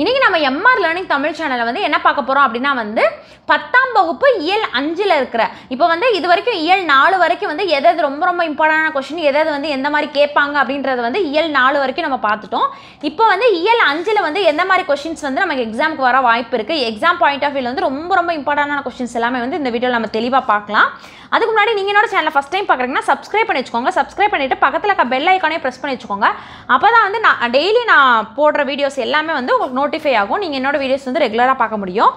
இன்றைக்கி நம்ம MR learning Tamil சேனலில் வந்து என்ன பார்க்க போகிறோம் அப்படின்னா வந்து பத்தாம் வகுப்பு இயல் அஞ்சில் இருக்கிற இப்போ வந்து இது வரைக்கும் இயல் நாலு வரைக்கும் வந்து எதாவது ரொம்ப ரொம்ப இம்பார்ட்டண்டான கொஷின் எதாவது வந்து எந்த மாதிரி கேட்பாங்க அப்படின்றத வந்து இயல் நாலு வரைக்கும் நம்ம பார்த்துட்டோம் இப்போ வந்து இயல் அஞ்சில் வந்து எந்த மாதிரி கொஷின்ஸ் வந்து நமக்கு எக்ஸாமுக்கு வர வாய்ப்பு இருக்குது எக்ஸாம் பாயிண்ட் ஆஃப் வியூவில் வந்து ரொம்ப ரொம்ப இம்பார்ட்டண்டான கொஷின்ஸ் எல்லாமே வந்து இந்த வீடியோவில் நம்ம தெளிவாக பார்க்கலாம் அதுக்கு முன்னாடி நீங்கள் என்னோட சேனலை ஃபஸ்ட் டைம் பார்க்குறீங்கன்னா சப்ஸ்கிரைப் பண்ணி வச்சுக்கோங்க சப்ஸ்கிரைப் பண்ணிவிட்டு பக்கத்தில் இருக்க பெல் ஐக்கானே ப்ரெஸ் பண்ணி வச்சுக்கோங்க அப்போ தான் வந்து நான் டெய்லி நான் போடுற வீடியோஸ் எல்லாமே வந்து உங்களுக்கு நோட்டிஃபை ஆகும் நீங்கள் என்னோட வீடியோஸ் வந்து ரெகுலராக பார்க்க முடியும்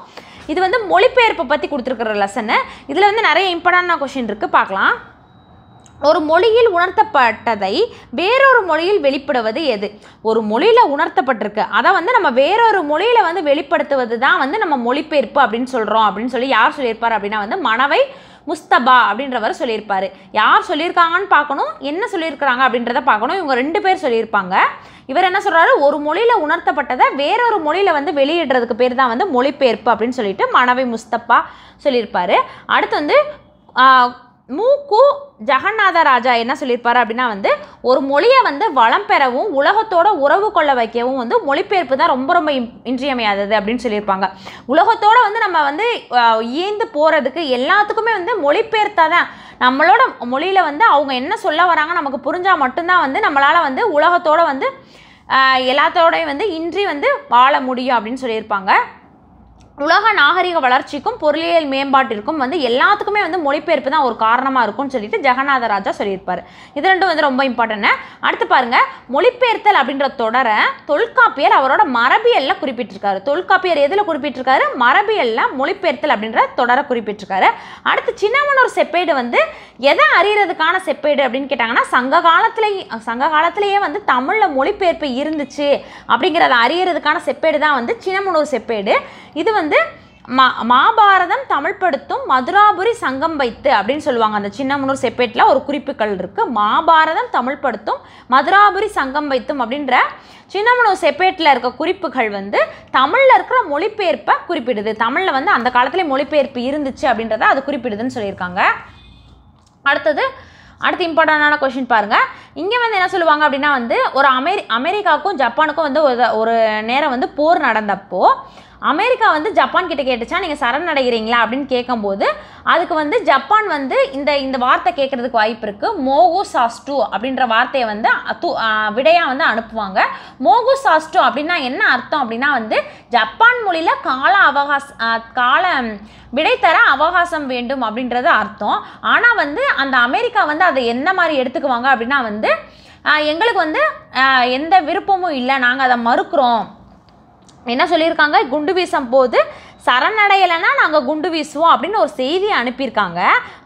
இது வந்து மொழிபெயர்ப்பை பற்றி கொடுத்துருக்குற லெசனு இதில் வந்து நிறைய இம்பார்ட்டண்டான கொஷின் இருக்குது பார்க்கலாம் ஒரு மொழியில் உணர்த்தப்பட்டதை வேறொரு மொழியில் வெளிப்படுவது எது ஒரு மொழியில் உணர்த்தப்பட்டிருக்கு அதை வந்து நம்ம வேறொரு மொழியில் வந்து வெளிப்படுத்துவது தான் வந்து நம்ம மொழிபெயர்ப்பு அப்படின்னு சொல்கிறோம் அப்படின்னு சொல்லி யார் சொல்லியிருப்பார் அப்படின்னா வந்து மனவை முஸ்தபா அப்படின்றவர் சொல்லியிருப்பார் யார் சொல்லியிருக்காங்கன்னு பார்க்கணும் என்ன சொல்லியிருக்கிறாங்க அப்படின்றத பார்க்கணும் இவங்க ரெண்டு பேர் சொல்லியிருப்பாங்க இவர் என்ன சொல்கிறாரு ஒரு மொழியில் உணர்த்தப்பட்டதை வேறொரு மொழியில் வந்து வெளியிடுறதுக்கு பேர் தான் வந்து மொழிபெயர்ப்பு அப்படின்னு சொல்லிட்டு மனவை முஸ்தப்பா சொல்லியிருப்பார் அடுத்து வந்து மூக்கு ஜெகநாத ராஜா என்ன சொல்லியிருப்பார் அப்படின்னா வந்து ஒரு மொழியை வந்து வளம் பெறவும் உலகத்தோட உறவு கொள்ள வைக்கவும் வந்து மொழிபெயர்ப்பு தான் ரொம்ப ரொம்ப இன்றியமையாதது அப்படின்னு சொல்லியிருப்பாங்க உலகத்தோட வந்து நம்ம வந்து ஈந்து போகிறதுக்கு எல்லாத்துக்குமே வந்து மொழிபெயர்த்தா தான் நம்மளோட மொழியில் வந்து அவங்க என்ன சொல்ல வராங்க நமக்கு புரிஞ்சால் மட்டும்தான் வந்து நம்மளால் வந்து உலகத்தோட வந்து எல்லாத்தோடையும் வந்து இன்றி வந்து வாழ முடியும் அப்படின்னு சொல்லியிருப்பாங்க உலக நாகரிக வளர்ச்சிக்கும் பொருளியல் மேம்பாட்டிற்கும் வந்து எல்லாத்துக்குமே வந்து மொழிபெயர்ப்பு தான் ஒரு காரணமாக இருக்கும்னு சொல்லிட்டு ஜெகநாத ராஜா சொல்லியிருப்பார் இது ரெண்டும் வந்து ரொம்ப இம்பார்ட்டன்ட்டு அடுத்து பாருங்கள் மொழிபெயர்த்தல் அப்படின்ற தொடரை தொல்காப்பியர் அவரோட மரபியலில் குறிப்பிட்டிருக்காரு தொல்காப்பியர் எதில் குறிப்பிட்டிருக்காரு மரபியலில் மொழிபெயர்த்தல் அப்படின்ற தொடரை குறிப்பிட்டிருக்காரு அடுத்து சின்னமனூர் செப்பேடு வந்து எதை அறியறதுக்கான செப்பேடு அப்படின்னு கேட்டாங்கன்னா சங்க காலத்திலேயே சங்க காலத்திலேயே வந்து தமிழில் மொழிபெயர்ப்பு இருந்துச்சு அப்படிங்கிறத அறியறதுக்கான செப்பேடு தான் வந்து சின்னமனூர் செப்பேடு இது வந்து வந்து மா மாபாரதம் தமிழ்படுத்தும் மதுராபுரி சங்கம் வைத்து அப்படின்னு சொல்லுவாங்க அந்த சின்னமனூர் செப்பேட்டில் ஒரு குறிப்புகள் இருக்குது மாபாரதம் தமிழ்படுத்தும் மதுராபுரி சங்கம் வைத்தும் அப்படின்ற சின்னமனூர் செப்பேட்டில் இருக்க குறிப்புகள் வந்து தமிழில் இருக்கிற மொழிபெயர்ப்பை குறிப்பிடுது தமிழில் வந்து அந்த காலத்தில் மொழிபெயர்ப்பு இருந்துச்சு அப்படின்றத அது குறிப்பிடுதுன்னு சொல்லியிருக்காங்க அடுத்தது அடுத்து இம்பார்ட்டண்டான கொஷின் பாருங்கள் இங்கே வந்து என்ன சொல்லுவாங்க அப்படின்னா வந்து ஒரு அமெரி அமெரிக்காவுக்கும் ஜப்பானுக்கும் வந்து ஒரு ஒரு நேரம் வந்து போர் நடந்தப்போ அமெரிக்கா வந்து ஜப்பான் கிட்ட கேட்டுச்சா நீங்கள் சரணடைகிறீங்களா அப்படின்னு கேட்கும்போது அதுக்கு வந்து ஜப்பான் வந்து இந்த இந்த வார்த்தை கேட்குறதுக்கு வாய்ப்பு இருக்குது மோகோ சாஸ்டு அப்படின்ற வார்த்தையை வந்து து விடையாக வந்து அனுப்புவாங்க மோகு சாஸ்டு அப்படின்னா என்ன அர்த்தம் அப்படின்னா வந்து ஜப்பான் மொழியில் கால அவகாச கால விடை தர அவகாசம் வேண்டும் அப்படின்றது அர்த்தம் ஆனால் வந்து அந்த அமெரிக்கா வந்து அதை எந்த மாதிரி எடுத்துக்குவாங்க அப்படின்னா வந்து எங்களுக்கு வந்து எந்த விருப்பமும் இல்லை நாங்கள் அதை மறுக்கிறோம் என்ன சொல்லியிருக்காங்க குண்டு வீசும் போது சரணடையலைன்னா நாங்கள் குண்டு வீசுவோம் அப்படின்னு ஒரு செய்தியை அனுப்பியிருக்காங்க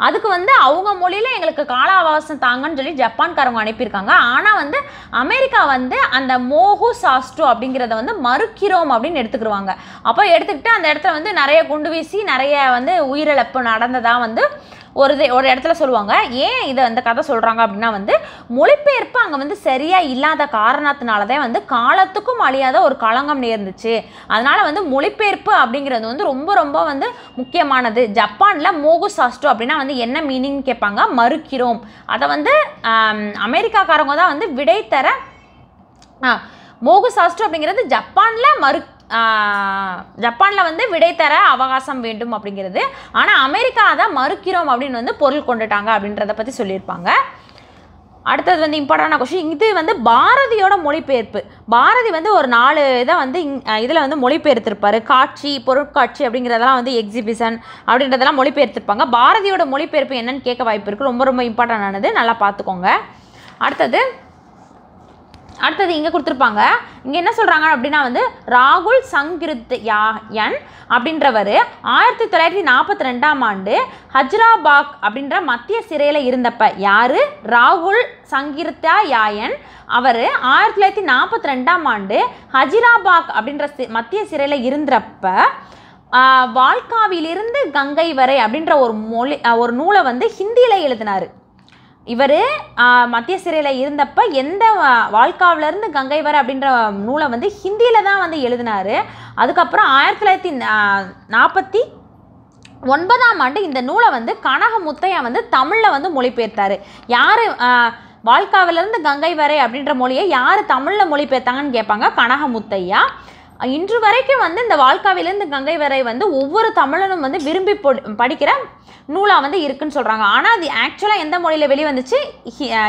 அதுக்கு வந்து அவங்க மொழியில் எங்களுக்கு கால அவகாசம் தாங்கன்னு சொல்லி ஜப்பான்காரவங்க அனுப்பியிருக்காங்க ஆனால் வந்து அமெரிக்கா வந்து அந்த மோகு சாஸ்ட்ரோ அப்படிங்கிறத வந்து மறுக்கிறோம் அப்படின்னு எடுத்துக்கிடுவாங்க அப்போ எடுத்துக்கிட்டு அந்த இடத்துல வந்து நிறைய குண்டு வீசி நிறைய வந்து உயிரிழப்பு நடந்ததாக வந்து ஒரு இது ஒரு இடத்துல சொல்லுவாங்க ஏன் இதை அந்த கதை சொல்கிறாங்க அப்படின்னா வந்து மொழிபெயர்ப்பு அங்கே வந்து சரியாக இல்லாத காரணத்தினால தான் வந்து காலத்துக்கும் அழியாத ஒரு களங்கம் நேர்ந்துச்சு அதனால் வந்து மொழிபெயர்ப்பு அப்படிங்கிறது வந்து ரொம்ப ரொம்ப வந்து முக்கியமானது ஜப்பானில் மோகு சாஸ்டோ அப்படின்னா வந்து என்ன மீனிங் கேட்பாங்க மறுக்கிறோம் அதை வந்து அமெரிக்காக்காரங்க தான் வந்து விடை தர மோகு சாஸ்டோ அப்படிங்கிறது ஜப்பானில் மறு ஜப்பானில் வந்து விடை தர அவகாசம் வேண்டும் அப்படிங்கிறது ஆனால் அமெரிக்கா அதை மறுக்கிறோம் அப்படின்னு வந்து பொருள் கொண்டுட்டாங்க அப்படின்றத பற்றி சொல்லியிருப்பாங்க அடுத்தது வந்து இம்பார்ட்டண்டான கொஷின் இது வந்து பாரதியோட மொழிபெயர்ப்பு பாரதி வந்து ஒரு நாலு இதை வந்து இங் இதில் வந்து மொழிபெயர்த்திருப்பார் காட்சி பொருட்காட்சி அப்படிங்கிறதெல்லாம் வந்து எக்ஸிபிஷன் அப்படின்றதெல்லாம் மொழிபெயர்த்திருப்பாங்க பாரதியோட மொழிபெயர்ப்பு என்னன்னு கேட்க வாய்ப்பு இருக்குது ரொம்ப ரொம்ப இம்பார்ட்டண்டானது நல்லா பார்த்துக்கோங்க அடுத்தது அடுத்தது இங்கே கொடுத்துருப்பாங்க இங்கே என்ன சொல்கிறாங்க அப்படின்னா வந்து ராகுல் சங்கிருத் யா என் அப்படின்றவர் ஆயிரத்தி தொள்ளாயிரத்தி நாற்பத்தி ரெண்டாம் ஆண்டு ஹஜ்ராபாக் அப்படின்ற மத்திய சிறையில் இருந்தப்ப யார் ராகுல் சங்கிருத்தா யாயன் அவர் ஆயிரத்தி தொள்ளாயிரத்தி நாற்பத்தி ரெண்டாம் ஆண்டு ஹஜிராபாக் அப்படின்ற மத்திய சிறையில் இருந்தப்ப வால்காவிலிருந்து கங்கை வரை அப்படின்ற ஒரு மொழி ஒரு நூலை வந்து ஹிந்தியில் எழுதினார் இவர் மத்திய சிறையில் இருந்தப்ப எந்த வாழ்க்காவிலேருந்து கங்கை வர அப்படின்ற நூலை வந்து ஹிந்தியில் தான் வந்து எழுதினார் அதுக்கப்புறம் ஆயிரத்தி தொள்ளாயிரத்தி நாற்பத்தி ஒன்பதாம் ஆண்டு இந்த நூலை வந்து கனக முத்தையா வந்து தமிழில் வந்து மொழிபெயர்த்தார் யார் வாழ்க்காவிலேருந்து கங்கை வரை அப்படின்ற மொழியை யார் தமிழில் மொழிபெயர்த்தாங்கன்னு கேட்பாங்க கனக முத்தையா இன்று வரைக்கும் வந்து இந்த வாழ்க்காவிலேருந்து கங்கை வரை வந்து ஒவ்வொரு தமிழனும் வந்து விரும்பி படிக்கிற நூலாக வந்து இருக்குன்னு சொல்கிறாங்க ஆனால் அது ஆக்சுவலாக எந்த மொழியில் வெளிவந்துச்சு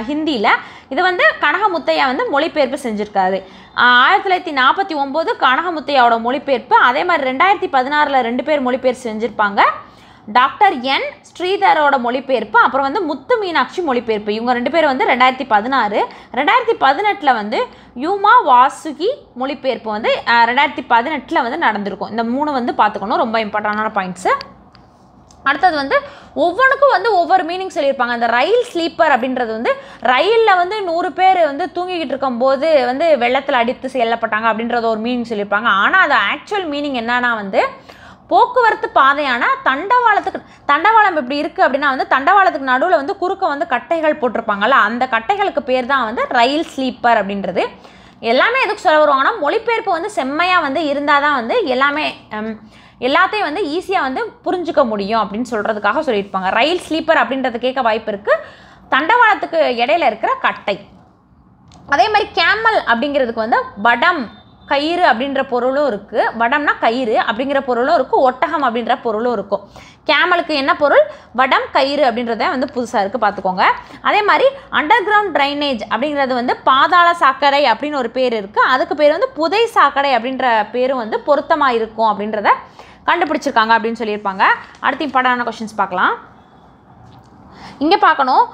ஹிந்தியில் இது வந்து கனகமுத்தையா வந்து மொழிபெயர்ப்பு செஞ்சுருக்காரு ஆயிரத்தி தொள்ளாயிரத்தி நாற்பத்தி ஒம்பது கனகமுத்தையாவோட மொழிபெயர்ப்பு அதே மாதிரி ரெண்டாயிரத்தி பதினாறில் ரெண்டு பேர் மொழிபெயர்ப்பு செஞ்சுருப்பாங்க டாக்டர் என் ஸ்ரீதரோட மொழிபெயர்ப்பு அப்புறம் வந்து முத்து மீனாட்சி மொழிபெயர்ப்பு இவங்க ரெண்டு பேர் வந்து ரெண்டாயிரத்தி பதினாறு ரெண்டாயிரத்தி பதினெட்டில் வந்து யூமா வாசுகி மொழிபெயர்ப்பு வந்து ரெண்டாயிரத்தி பதினெட்டில் வந்து நடந்திருக்கும் இந்த மூணு வந்து பார்த்துக்கணும் ரொம்ப இம்பார்ட்டண்டான பாயிண்ட்ஸு அடுத்தது வந்து ஒவ்வொன்றுக்கும் வந்து ஒவ்வொரு மீனிங் சொல்லியிருப்பாங்க அந்த ரயில் ஸ்லீப்பர் அப்படின்றது வந்து ரயிலில் வந்து நூறு பேர் வந்து தூங்கிக்கிட்டு இருக்கும்போது வந்து வெள்ளத்தில் அடித்து செல்லப்பட்டாங்க அப்படின்றது ஒரு மீனிங் சொல்லியிருப்பாங்க ஆனால் அது ஆக்சுவல் மீனிங் என்னன்னா வந்து போக்குவரத்து பாதையான தண்டவாளத்துக்கு தண்டவாளம் இப்படி இருக்குது அப்படின்னா வந்து தண்டவாளத்துக்கு நடுவில் வந்து குறுக்க வந்து கட்டைகள் போட்டிருப்பாங்கள்ல அந்த கட்டைகளுக்கு பேர் தான் வந்து ரயில் ஸ்லீப்பர் அப்படின்றது எல்லாமே எதுக்கு சொல்ல வருவாங்கன்னா மொழிபெயர்ப்பு வந்து செம்மையாக வந்து இருந்தால் தான் வந்து எல்லாமே எல்லாத்தையும் வந்து ஈஸியாக வந்து புரிஞ்சுக்க முடியும் அப்படின்னு சொல்கிறதுக்காக சொல்லியிருப்பாங்க ரயில் ஸ்லீப்பர் அப்படின்றது கேட்க வாய்ப்பு இருக்குது தண்டவாளத்துக்கு இடையில இருக்கிற கட்டை அதே மாதிரி கேமல் அப்படிங்கிறதுக்கு வந்து படம் கயிறு அப்படின்ற பொருளும் இருக்குது வடம்னா கயிறு அப்படிங்கிற பொருளும் இருக்கும் ஒட்டகம் அப்படின்ற பொருளும் இருக்கும் கேமலுக்கு என்ன பொருள் வடம் கயிறு அப்படின்றத வந்து புதுசாக இருக்குது பார்த்துக்கோங்க அதே மாதிரி அண்டர் கிரவுண்ட் ட்ரைனேஜ் அப்படிங்கிறது வந்து பாதாள சாக்கடை அப்படின்னு ஒரு பேர் இருக்குது அதுக்கு பேர் வந்து புதை சாக்கடை அப்படின்ற பேரும் வந்து பொருத்தமாக இருக்கும் அப்படின்றத கண்டுபிடிச்சிருக்காங்க அப்படின்னு சொல்லியிருப்பாங்க அடுத்து இம்பார்ட்டண்டான கொஷின்ஸ் பார்க்கலாம் இங்கே பார்க்கணும்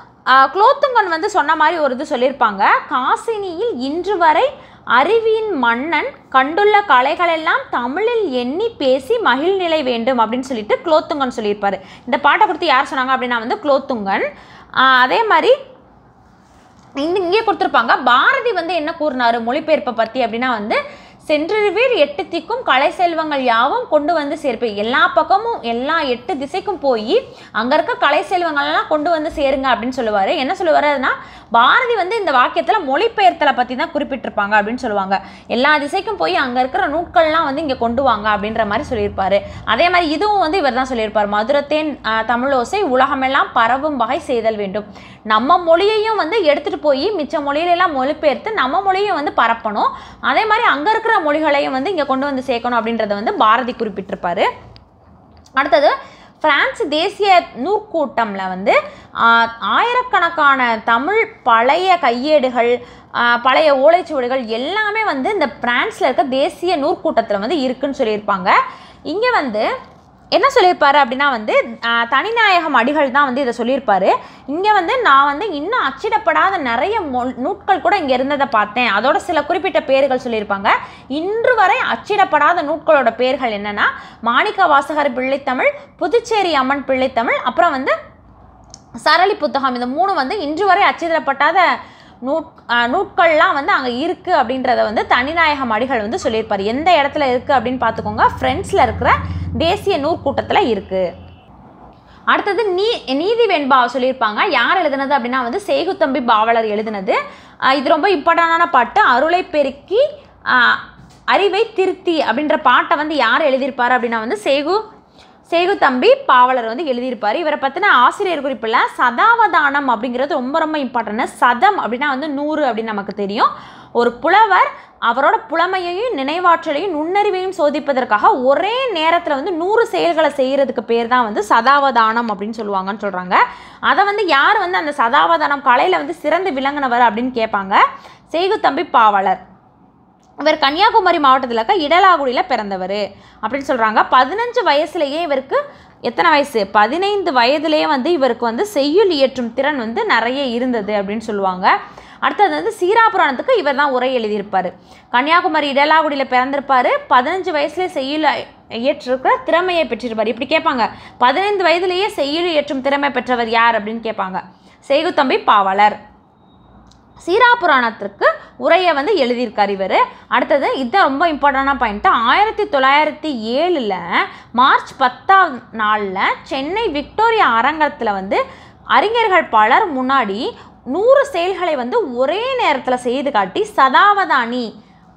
குலோத்துங்கன் வந்து சொன்ன மாதிரி ஒரு இது சொல்லியிருப்பாங்க காசினியில் இன்று வரை அருவியின் மன்னன் கண்டுள்ள கலைகளெல்லாம் தமிழில் எண்ணி பேசி மகிழ் நிலை வேண்டும் அப்படின்னு சொல்லிட்டு குலோத்துங்கன் சொல்லியிருப்பார் இந்த பாட்டை கொடுத்து யார் சொன்னாங்க அப்படின்னா வந்து குலோத்துங்கன் அதே மாதிரி இங்கே கொடுத்துருப்பாங்க பாரதி வந்து என்ன கூறினார் மொழிபெயர்ப்பை பற்றி அப்படின்னா வந்து சென்றிருவீர் எட்டு திக்கும் கலை செல்வங்கள் யாவும் கொண்டு வந்து சேர்ப்பேன் எல்லா பக்கமும் எல்லா எட்டு திசைக்கும் போய் அங்கே இருக்க கலை செல்வங்கள்லாம் கொண்டு வந்து சேருங்க அப்படின்னு சொல்லுவார் என்ன சொல்லுவார் அதுனா பாரதி வந்து இந்த வாக்கியத்தில் மொழிபெயர்த்தலை பற்றி தான் குறிப்பிட்டிருப்பாங்க அப்படின்னு சொல்லுவாங்க எல்லா திசைக்கும் போய் அங்கே இருக்கிற நூட்கள்லாம் வந்து இங்கே கொண்டு வாங்க அப்படின்ற மாதிரி சொல்லியிருப்பார் அதே மாதிரி இதுவும் வந்து இவர் தான் சொல்லியிருப்பார் மதுரத்தேன் தமிழோசை உலகமெல்லாம் பரவும் வகை செய்தல் வேண்டும் நம்ம மொழியையும் வந்து எடுத்துகிட்டு போய் மிச்ச மொழியிலெல்லாம் மொழிபெயர்த்து நம்ம மொழியும் வந்து பரப்பணும் அதே மாதிரி அங்கே இருக்கிற மொழிகளையும் வந்து இங்கே கொண்டு வந்து சேர்க்கணும் அப்படின்றத வந்து பாரதி குறிப்பிட்டிருப்பார் அடுத்தது பிரான்ஸ் தேசிய நூற்கூட்டமில் வந்து ஆயிரக்கணக்கான தமிழ் பழைய கையேடுகள் பழைய ஓலைச்சுவடிகள் எல்லாமே வந்து இந்த பிரான்ஸில் இருக்க தேசிய நூற்கூட்டத்தில் வந்து இருக்குன்னு சொல்லியிருப்பாங்க இங்கே வந்து என்ன சொல்லியிருப்பாரு அப்படின்னா வந்து தனிநாயகம் அடிகள் தான் வந்து இதை சொல்லியிருப்பாரு இங்கே வந்து நான் வந்து இன்னும் அச்சிடப்படாத நிறைய மொ நூட்கள் கூட இங்கே இருந்ததை பார்த்தேன் அதோட சில குறிப்பிட்ட பேர்கள் சொல்லியிருப்பாங்க இன்று வரை அச்சிடப்படாத நூட்களோட பேர்கள் என்னென்னா மாணிக்க வாசகர் பிள்ளைத்தமிழ் புதுச்சேரி அம்மன் பிள்ளைத்தமிழ் அப்புறம் வந்து சரளி புத்தகம் இந்த மூணு வந்து இன்று வரை அச்சிடப்பட்டாத நூற் நூட்கள்லாம் வந்து அங்கே இருக்குது அப்படின்றத வந்து தனிநாயகம் அடிகள் வந்து சொல்லியிருப்பார் எந்த இடத்துல இருக்குது அப்படின்னு பார்த்துக்கோங்க ஃப்ரெண்ட்ஸில் இருக்கிற தேசிய நூற்கூட்டத்தில் இருக்குது அடுத்தது நீ நீதி வெண்பா சொல்லியிருப்பாங்க யார் எழுதுனது அப்படின்னா வந்து சேகுத்தம்பி பாவலர் எழுதுனது இது ரொம்ப இம்பார்ட்டண்டான பாட்டு அருளை பெருக்கி அறிவை திருத்தி அப்படின்ற பாட்டை வந்து யார் எழுதியிருப்பார் அப்படின்னா வந்து சேகு சேகுத்தம்பி பாவலர் வந்து எழுதியிருப்பார் இவரை பற்றின ஆசிரியர் குறிப்பில் சதாவதானம் அப்படிங்கிறது ரொம்ப ரொம்ப இம்பார்ட்டன்ட் சதம் அப்படின்னா வந்து நூறு அப்படின்னு நமக்கு தெரியும் ஒரு புலவர் அவரோட புலமையையும் நினைவாற்றலையும் நுண்ணறிவையும் சோதிப்பதற்காக ஒரே நேரத்தில் வந்து நூறு செயல்களை செய்கிறதுக்கு பேர் தான் வந்து சதாவதானம் அப்படின்னு சொல்லுவாங்கன்னு சொல்கிறாங்க அதை வந்து யார் வந்து அந்த சதாவதானம் கலையில் வந்து சிறந்து விளங்கினவர் அப்படின்னு கேட்பாங்க தம்பி பாவலர் இவர் கன்னியாகுமரி மாவட்டத்தில் இருக்க இடலாகுடியில் பிறந்தவர் அப்படின்னு சொல்கிறாங்க பதினஞ்சு வயசுலேயே இவருக்கு எத்தனை வயசு பதினைந்து வயதுலேயே வந்து இவருக்கு வந்து செய்யுள் இயற்றும் திறன் வந்து நிறைய இருந்தது அப்படின்னு சொல்லுவாங்க அடுத்தது வந்து சீராபுராணத்துக்கு இவர் தான் உரை எழுதியிருப்பார் கன்னியாகுமரி இடலாகுடியில் பிறந்திருப்பார் பதினஞ்சு வயசுலேயே செய்யுள் இயற்றிருக்கிற திறமையை பெற்றிருப்பார் இப்படி கேட்பாங்க பதினைந்து வயதுலேயே செய்யுள் இயற்றும் திறமை பெற்றவர் யார் அப்படின்னு கேட்பாங்க செய்குத்தம்பி பாவலர் சீரா புராணத்திற்கு உரையை வந்து எழுதியிருக்கார் இவர் அடுத்தது இதுதான் ரொம்ப இம்பார்ட்டண்டான பாயிண்ட்டு ஆயிரத்தி தொள்ளாயிரத்தி ஏழில் மார்ச் பத்தாம் நாளில் சென்னை விக்டோரியா அரங்கத்தில் வந்து அறிஞர்கள் பலர் முன்னாடி நூறு செயல்களை வந்து ஒரே நேரத்தில் செய்து காட்டி சதாவதானி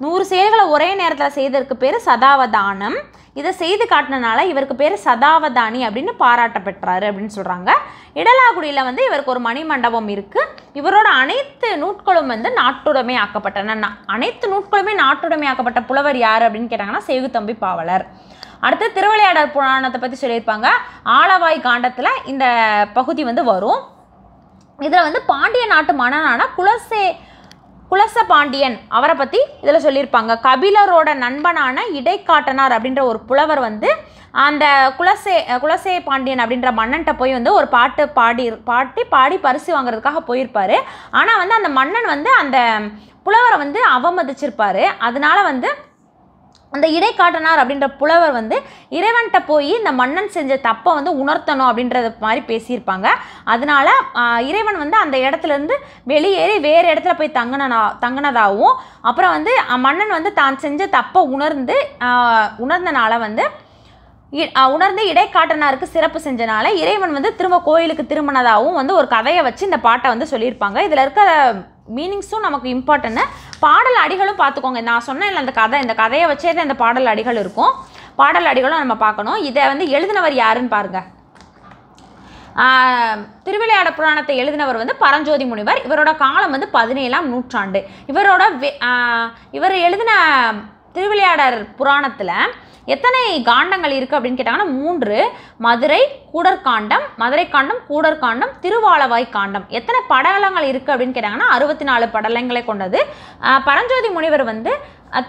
நூறு செயல்களை ஒரே நேரத்தில் செய்ததற்கு பேர் சதாவதானம் இதை செய்து காட்டினால இவருக்கு பேர் சதாவதானி அப்படின்னு பாராட்ட பெற்றாரு அப்படின்னு சொல்கிறாங்க இடலாகுடியில் வந்து இவருக்கு ஒரு மணி மண்டபம் இருக்குது இவரோட அனைத்து நூட்களும் வந்து நாட்டுடைமை ஆக்கப்பட்டன அனைத்து நூட்களுமே நாட்டுடைமை ஆக்கப்பட்ட புலவர் யார் அப்படின்னு கேட்டாங்கன்னா சேகுத்தம்பி பாவலர் அடுத்து திருவிளையாடல் புராணத்தை பற்றி சொல்லியிருப்பாங்க ஆலவாய் காண்டத்தில் இந்த பகுதி வந்து வரும் இதில் வந்து பாண்டிய நாட்டு மன்னனான குலசே குலச பாண்டியன் அவரை பற்றி இதில் சொல்லியிருப்பாங்க கபிலரோட நண்பனான இடைக்காட்டனார் அப்படின்ற ஒரு புலவர் வந்து அந்த குலசே குலசே பாண்டியன் அப்படின்ற மன்னன்ட்ட போய் வந்து ஒரு பாட்டு பாடி பாட்டி பாடி பரிசு வாங்குறதுக்காக போயிருப்பார் ஆனால் வந்து அந்த மன்னன் வந்து அந்த புலவரை வந்து அவமதிச்சிருப்பார் அதனால வந்து அந்த இடைக்காட்டனார் அப்படின்ற புலவர் வந்து இறைவன்கிட்ட போய் இந்த மன்னன் செஞ்ச தப்பை வந்து உணர்த்தணும் அப்படின்றத மாதிரி பேசியிருப்பாங்க அதனால இறைவன் வந்து அந்த இடத்துலேருந்து வெளியேறி வேறு இடத்துல போய் தங்கினா தங்கினதாகவும் அப்புறம் வந்து மன்னன் வந்து தான் செஞ்ச தப்பை உணர்ந்து உணர்ந்தனால வந்து உணர்ந்து இடைக்காட்டனாருக்கு சிறப்பு செஞ்சனால இறைவன் வந்து திரும்ப கோயிலுக்கு திரும்பினதாகவும் வந்து ஒரு கதையை வச்சு இந்த பாட்டை வந்து சொல்லியிருப்பாங்க இதில் இருக்கிற மீனிங்ஸும் நமக்கு இம்பார்ட்டன்ட் பாடல் அடிகளும் பார்த்துக்கோங்க நான் சொன்னேன் இல்லை அந்த கதை இந்த கதையை வச்சே தான் இந்த பாடல் அடிகள் இருக்கும் பாடல் அடிகளும் நம்ம பார்க்கணும் இதை வந்து எழுதினவர் யாருன்னு பாருங்கள் திருவிளையாட புராணத்தை எழுதினவர் வந்து பரஞ்சோதி முனிவர் இவரோட காலம் வந்து பதினேழாம் நூற்றாண்டு இவரோட இவர் எழுதின திருவிளையாடர் புராணத்தில் எத்தனை காண்டங்கள் இருக்குது அப்படின்னு கேட்டாங்கன்னா மூன்று மதுரை கூடற்காண்டம் மதுரை காண்டம் கூடற்காண்டம் திருவாலவாய் காண்டம் எத்தனை படலங்கள் இருக்குது அப்படின்னு கேட்டாங்கன்னா அறுபத்தி நாலு படலங்களை கொண்டது பரஞ்சோதி முனிவர் வந்து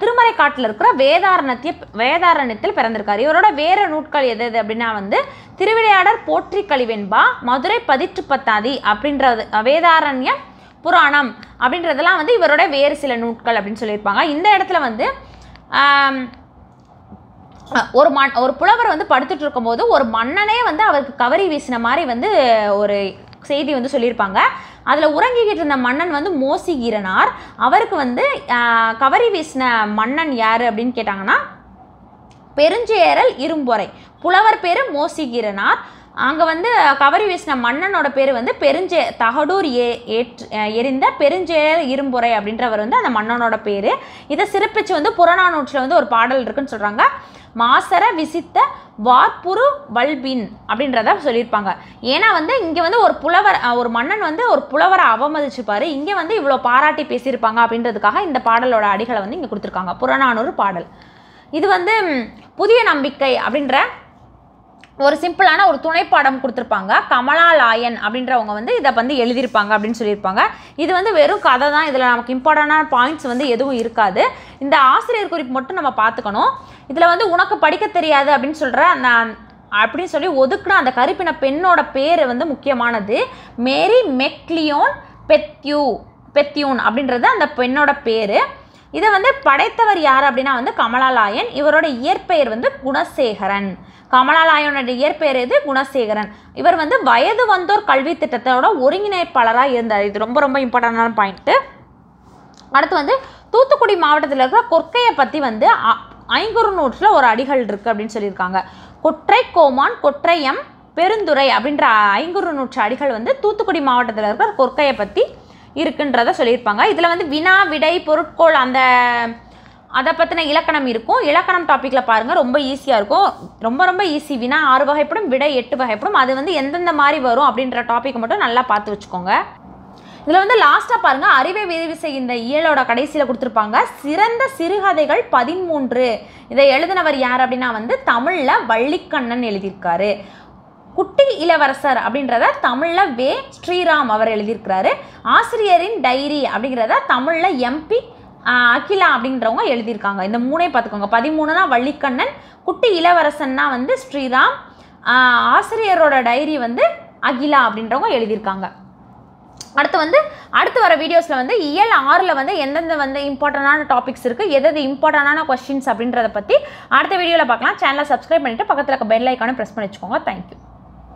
திருமலை காட்டில் இருக்கிற வேதாரணத்திய வேதாரணத்தில் பிறந்திருக்கார் இவரோட வேற நூட்கள் எது எது அப்படின்னா வந்து திருவிளையாடர் போற்றி கழிவென்பா மதுரை பதிற்று பத்தாதி அப்படின்றது வேதாரண்ய புராணம் அப்படின்றதெல்லாம் வந்து இவரோட வேறு சில நூட்கள் அப்படின்னு சொல்லியிருப்பாங்க இந்த இடத்துல வந்து ஒரு மண் ஒரு புலவர் வந்து படுத்துட்டு இருக்கும்போது ஒரு மன்னனே வந்து அவருக்கு கவரி வீசின மாதிரி வந்து ஒரு செய்தி வந்து சொல்லியிருப்பாங்க அதில் உறங்கிக்கிட்டு இருந்த மன்னன் வந்து மோசிகிறனார் அவருக்கு வந்து கவரி வீசின மன்னன் யார் அப்படின்னு கேட்டாங்கன்னா பெருஞ்சேரல் இரும்பொறை புலவர் பேர் மோசிகீரனார் அங்கே வந்து கவரி வீசின மன்னனோட பேர் வந்து பெருஞ்சே தகடூர் ஏ ஏற்று எரிந்த பெருஞ்சேரல் இரும்புரை அப்படின்றவர் வந்து அந்த மன்னனோட பேர் இதை சிறப்பிச்சு வந்து புறநானூற்றில் வந்து ஒரு பாடல் இருக்குன்னு சொல்கிறாங்க மாசர விசித்த வார்புரு வல்பின் அப்படின்றத சொல்லியிருப்பாங்க ஏன்னா வந்து இங்கே வந்து ஒரு புலவர் ஒரு மன்னன் வந்து ஒரு புலவரை அவமதிச்சிருப்பார் இங்கே வந்து இவ்வளோ பாராட்டி பேசியிருப்பாங்க அப்படின்றதுக்காக இந்த பாடலோட அடிகளை வந்து இங்கே கொடுத்துருக்காங்க புறநானூறு பாடல் இது வந்து புதிய நம்பிக்கை அப்படின்ற ஒரு சிம்பிளான ஒரு துணைப்பாடம் கொடுத்துருப்பாங்க கமலாலாயன் அப்படின்றவங்க வந்து இதை வந்து எழுதியிருப்பாங்க அப்படின்னு சொல்லியிருப்பாங்க இது வந்து வெறும் கதை தான் இதில் நமக்கு இம்பார்ட்டண்டான பாயிண்ட்ஸ் வந்து எதுவும் இருக்காது இந்த ஆசிரியர் குறிப்பு மட்டும் நம்ம பார்த்துக்கணும் இதில் வந்து உனக்கு படிக்க தெரியாது அப்படின்னு சொல்கிற அந்த அப்படின்னு சொல்லி ஒதுக்குன அந்த கருப்பின பெண்ணோட பேர் வந்து முக்கியமானது மேரி மெக்லியோன் பெத்யூ பெத்யூன் அப்படின்றது அந்த பெண்ணோட பேர் இதை வந்து படைத்தவர் யார் அப்படின்னா வந்து கமலாலாயன் இவரோட இயற்பெயர் வந்து குணசேகரன் கமலாலாயனோட இயற்பெயர் எது குணசேகரன் இவர் வந்து வயது வந்தோர் கல்வி திட்டத்தோட ஒருங்கிணைப்பாளராக இருந்தார் இது ரொம்ப ரொம்ப இம்பார்ட்டண்டான பாயிண்ட்டு அடுத்து வந்து தூத்துக்குடி மாவட்டத்தில் இருக்கிற கொற்கையை பற்றி வந்து ஐங்குறு நூற்றில் ஒரு அடிகள் இருக்குது அப்படின்னு சொல்லியிருக்காங்க கொற்றை கோமான் கொற்றையம் பெருந்துறை அப்படின்ற ஐங்குறு நூற்று அடிகள் வந்து தூத்துக்குடி மாவட்டத்தில் இருக்கிற கொற்கையை பற்றி இருக்குன்றத சொல்லியிருப்பாங்க இதில் வந்து வினா விடை பொருட்கோள் அந்த அதை பற்றின இலக்கணம் இருக்கும் இலக்கணம் டாப்பிக்கில் பாருங்கள் ரொம்ப ஈஸியாக இருக்கும் ரொம்ப ரொம்ப ஈஸி வினா ஆறு வகைப்படும் விடை எட்டு வகைப்படும் அது வந்து எந்தெந்த மாதிரி வரும் அப்படின்ற டாப்பிக்கை மட்டும் நல்லா பார்த்து வச்சுக்கோங்க இதில் வந்து லாஸ்ட்டாக பாருங்கள் அறிவை விரிவிசை இந்த இயலோட கடைசியில் கொடுத்துருப்பாங்க சிறந்த சிறுகதைகள் பதிமூன்று இதை எழுதினவர் யார் அப்படின்னா வந்து தமிழில் வள்ளிக்கண்ணன் எழுதியிருக்காரு குட்டி இளவரசர் அப்படின்றத தமிழில் வே ஸ்ரீராம் அவர் எழுதியிருக்கிறாரு ஆசிரியரின் டைரி அப்படிங்கிறத தமிழில் எம்பி அகிலா அப்படின்றவங்க எழுதியிருக்காங்க இந்த மூணே பார்த்துக்கோங்க பதிமூணுனா வள்ளிக்கண்ணன் குட்டி இளவரசன்னா வந்து ஸ்ரீராம் ஆசிரியரோட டைரி வந்து அகிலா அப்படின்றவங்க எழுதியிருக்காங்க அடுத்து வந்து அடுத்து வர வீடியோஸில் வந்து இயல் ஆறில் வந்து எந்தெந்த வந்து இம்பார்ட்டண்டான டாபிக்ஸ் இருக்குது எது இம்பார்ட்டண்டான கொஷின்ஸ் அப்படின்றத பற்றி அடுத்த வீடியோவில் பார்க்கலாம் சேனலை சப்ஸ்கிரைப் பண்ணிவிட்டு பக்கத்தில் இருக்க பெல் ஐக்கானும் ப்ரெஸ் பண்ணி வச்சுக்கோங்க தேங்க்யூ